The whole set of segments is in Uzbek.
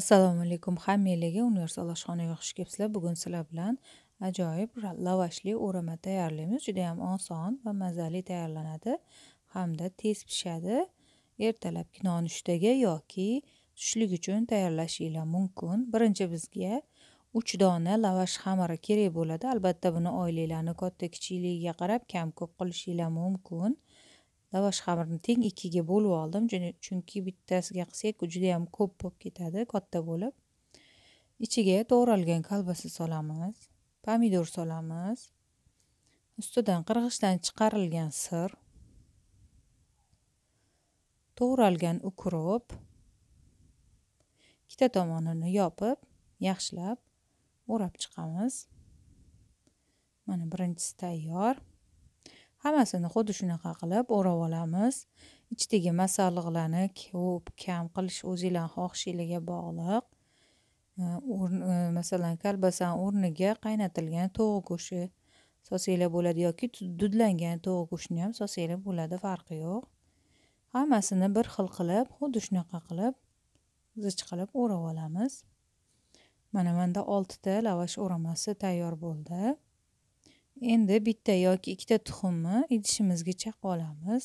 assalomu alaykum hammanglarga universal oshxonaga xush kelibsizlar bugun sizlar bilan ajoyib lavashli o'rama tayyorlaymiz juda yam oson va mazali tayyorlanadi hamda tez pishadi ertalabki nonushtaga yoki tushlik uchun tayyorlashinglar mumkin birinchi bizga uch dona lavash xamiri kerak bo'ladi albatta buni oilanglarni katta kichikligiga qarab kam ko'p qilishinglar mumkin lavash xamirni teng ikkiga bo'lib oldim chunki bittasiga qilsak ham ko'p bo'lib ketadi katta bo'lib ichiga to'g'ralgan kolbasa solamiz pomidor solamiz ustidan qirg'ichdan chiqarilgan sir to'g'ralgan ukrop ikkita tomonini yopib yaxshilab o'rab chiqamiz mana birinchisi tayyor hammasini xuddi shunaqa qilib o'rab olamiz ichidagi masalliqlarni ko'p kam qilish o'zinglarni xohishingizga bog'liq e, masalan kolbasani o'rniga qaynatilgan tovuq go'shti solsanglar bo'ladi yoki dudlangan tovuq go'shtini ham solsanglar bo'ladi farqi yo'q hammasini bir xil qilib xuddi shunaqa qilib zich qilib o'rab olamiz mana manda oltita lavash o'ramasi tayyor bo'ldi endi bitta yoki ikkita tuxumni idishimizgacha olamiz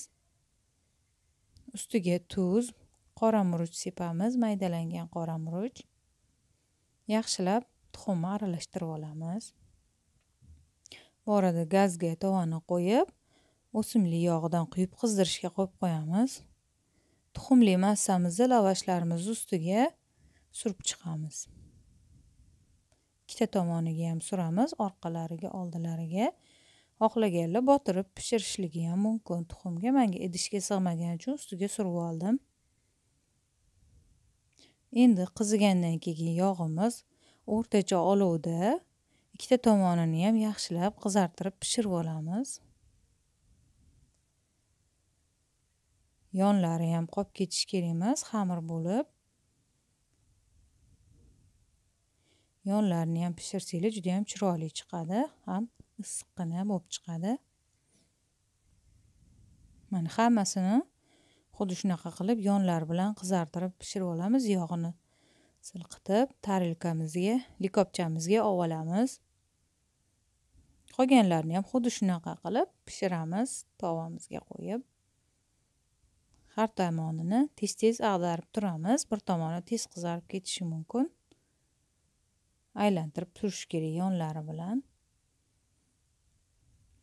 ustiga tuz qora murch sepamiz maydalangan qora murch yaxshilab tuxumni aralashtirib olamiz bu orada gazga tovani qo'yib o'simlik yog'idan quyib qizdirishga qo'yib qo'yamiz tuxumli massamizni lavashlarimiz ustiga surib chiqamiz ikkita tomoniga ham suramiz orqalariga oldilariga xohlaganlar botirib pishirishligi ham mumkin tuxumga manga idishga sig'magani uchun ustiga surib oldim endi qizigandan keyin yog'imiz o'rtacha olovda ikkita tomonini ham yaxshilab qizartirib pishirib olamiz yonlari ham qolib ketishi kerak emas xamir bo'lib yonlarini ham pishirsanglar juda ham chiroyli chiqadi ham issiqqina bo'lib chiqadi mana hammasini xuddi shunaqa qilib yonlar bilan qizartirib pishirib olamiz yog'ini silqitib tarelkamizga likopchamizga olib olamiz qolganlarini ham xuddi shunaqa qilib pishiramiz tovamizga qo'yib har tomonini tez tez ag'darib turamiz bir tomoni tez qizarib ketishi mumkin aylantirib turish kerak yonlari bilan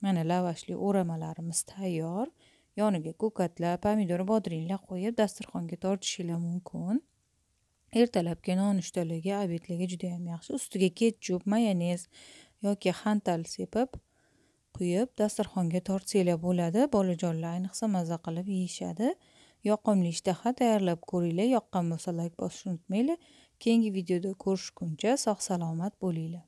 mana lavashli o'ramalarimiz tayyor yoniga ko'katlar pomidor bodringlar qo'yib dasturxonga tortishinglar mumkin ertalabki nonushtalarga obedlarga judayam yaxshi ustiga ketchup mayonez yoki xantal sepib quyib dasturxonga tortsanglar bo'ladi bolajonlar ayniqsa maza qilib yeyishadi yoqimli ishtaha tayyorlab ko'ringlar yoqqan bo'lsa layk bosishni unutmanglar keyingi videoda ko'rishguncha sog' salomat bo'linglar